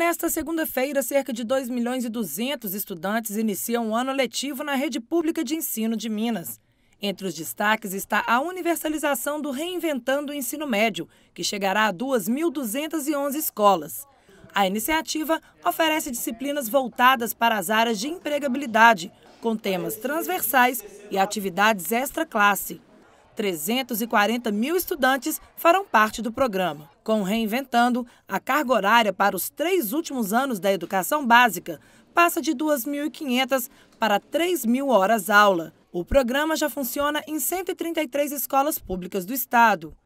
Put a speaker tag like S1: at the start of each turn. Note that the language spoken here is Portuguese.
S1: Nesta segunda-feira, cerca de 2 milhões e 200 estudantes iniciam o um ano letivo na rede pública de ensino de Minas. Entre os destaques está a universalização do Reinventando o Ensino Médio, que chegará a 2.211 escolas. A iniciativa oferece disciplinas voltadas para as áreas de empregabilidade, com temas transversais e atividades extra-classe. 340 mil estudantes farão parte do programa. Com Reinventando, a carga horária para os três últimos anos da educação básica passa de 2.500 para 3.000 horas aula. O programa já funciona em 133 escolas públicas do estado.